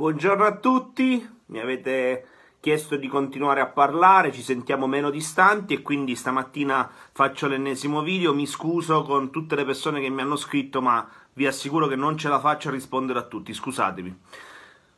Buongiorno a tutti, mi avete chiesto di continuare a parlare, ci sentiamo meno distanti e quindi stamattina faccio l'ennesimo video, mi scuso con tutte le persone che mi hanno scritto ma vi assicuro che non ce la faccio a rispondere a tutti, scusatemi.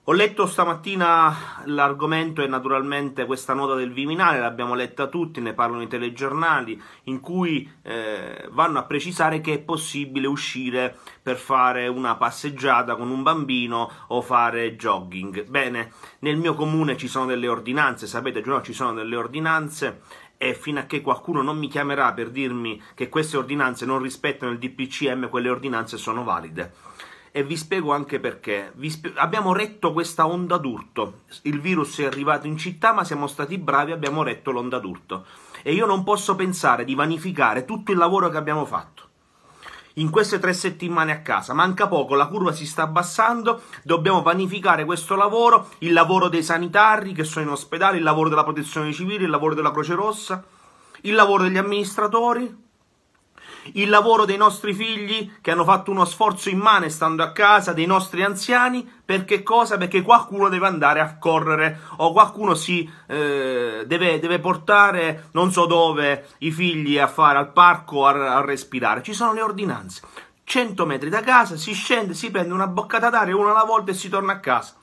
Ho letto stamattina l'argomento e naturalmente questa nota del Viminale, l'abbiamo letta tutti, ne parlano i telegiornali, in cui eh, vanno a precisare che è possibile uscire per fare una passeggiata con un bambino o fare jogging. Bene, nel mio comune ci sono delle ordinanze, sapete, giorno ci sono delle ordinanze e fino a che qualcuno non mi chiamerà per dirmi che queste ordinanze non rispettano il DPCM, quelle ordinanze sono valide e vi spiego anche perché. Spie- abbiamo retto questa onda d'urto. Il virus è arrivato in città, ma siamo stati bravi, abbiamo retto l'onda d'urto. E io non posso pensare di vanificare tutto il lavoro che abbiamo fatto. In queste tre settimane a casa, manca poco, la curva si sta abbassando, dobbiamo vanificare questo lavoro, il lavoro dei sanitari che sono in ospedale, il lavoro della protezione civile, il lavoro della Croce Rossa, il lavoro degli amministratori, il lavoro dei nostri figli che hanno fatto uno sforzo immane stando a casa, dei nostri anziani, perché cosa? Perché qualcuno deve andare a correre o qualcuno si eh, deve, deve, portare non so dove i figli a fare al parco a, a respirare. Ci sono le ordinanze. 100 metri da casa si scende, si prende una boccata d'aria una alla volta e si torna a casa.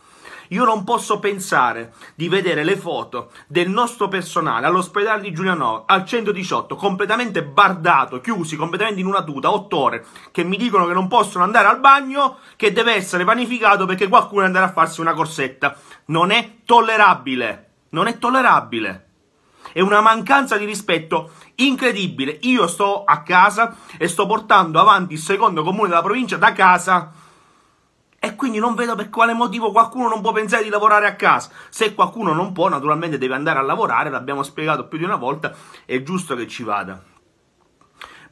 Io non posso pensare di vedere le foto del nostro personale all'ospedale di Giuliano al 118, completamente bardato, chiusi, completamente in una tuta, 8 ore, che mi dicono che non possono andare al bagno, che deve essere vanificato perché qualcuno è andato a farsi una corsetta. Non è tollerabile. Non è tollerabile. È una mancanza di rispetto incredibile. Io sto a casa e sto portando avanti il secondo comune della provincia da casa e quindi non vedo per quale motivo qualcuno non può pensare di lavorare a casa. Se qualcuno non può, naturalmente deve andare a lavorare, l'abbiamo spiegato più di una volta, è giusto che ci vada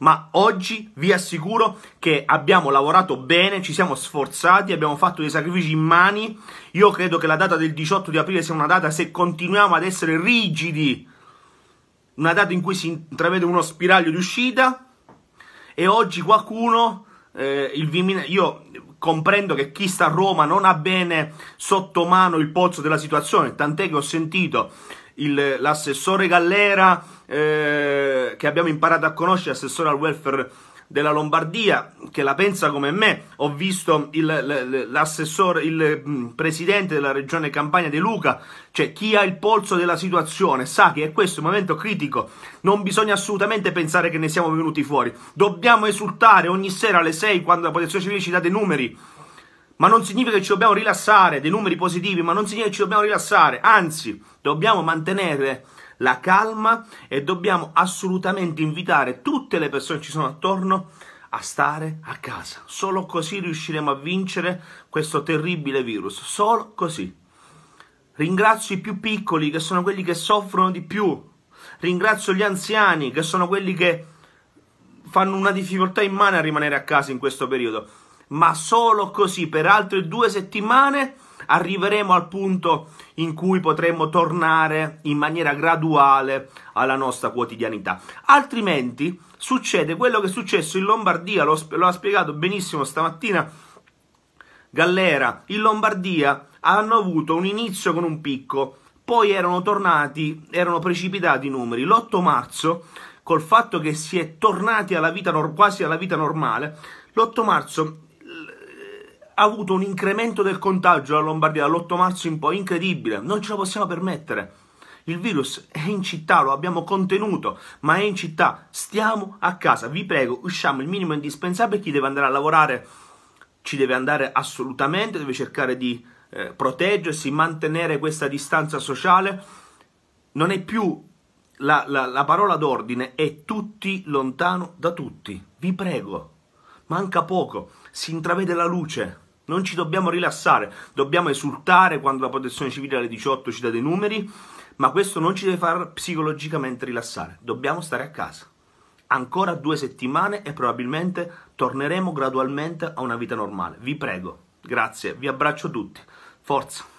ma oggi vi assicuro che abbiamo lavorato bene, ci siamo sforzati, abbiamo fatto dei sacrifici in mani. Io credo che la data del 18 di aprile sia una data, se continuiamo ad essere rigidi, una data in cui si intravede uno spiraglio di uscita. E oggi qualcuno, eh, il Vimina, io comprendo che chi sta a Roma non ha bene sotto mano il pozzo della situazione, tant'è che ho sentito il, l'assessore Gallera, eh, che abbiamo imparato a conoscere, assessore al welfare della Lombardia che la pensa come me, ho visto il, l'assessore, il mm, presidente della regione Campania De Luca, cioè chi ha il polso della situazione sa che è questo il momento critico, non bisogna assolutamente pensare che ne siamo venuti fuori, dobbiamo esultare ogni sera alle 6 quando la protezione civile ci dà dei numeri, ma non significa che ci dobbiamo rilassare, dei numeri positivi, ma non significa che ci dobbiamo rilassare, anzi dobbiamo mantenere la calma e dobbiamo assolutamente invitare tutte le persone che ci sono attorno a stare a casa. Solo così riusciremo a vincere questo terribile virus. Solo così. Ringrazio i più piccoli che sono quelli che soffrono di più. Ringrazio gli anziani che sono quelli che fanno una difficoltà immane a rimanere a casa in questo periodo. Ma solo così per altre due settimane arriveremo al punto in cui potremo tornare in maniera graduale alla nostra quotidianità. Altrimenti succede quello che è successo in Lombardia, lo, lo ha spiegato benissimo stamattina Gallera, in Lombardia hanno avuto un inizio con un picco, poi erano tornati, erano precipitati i numeri. L'8 marzo, col fatto che si è tornati alla vita, quasi alla vita normale, l'8 marzo ha avuto un incremento del contagio la Lombardia dall'8 marzo in poi incredibile, non ce lo possiamo permettere. Il virus è in città, lo abbiamo contenuto, ma è in città, stiamo a casa, vi prego, usciamo il minimo indispensabile, chi deve andare a lavorare ci deve andare assolutamente, deve cercare di eh, proteggersi, mantenere questa distanza sociale. Non è più la, la, la parola d'ordine, è tutti lontano da tutti, vi prego, manca poco, si intravede la luce. Non ci dobbiamo rilassare, dobbiamo esultare quando la protezione civile alle 18 ci dà dei numeri, ma questo non ci deve far psicologicamente rilassare, dobbiamo stare a casa. Ancora due settimane e probabilmente torneremo gradualmente a una vita normale. Vi prego, grazie, vi abbraccio tutti, forza.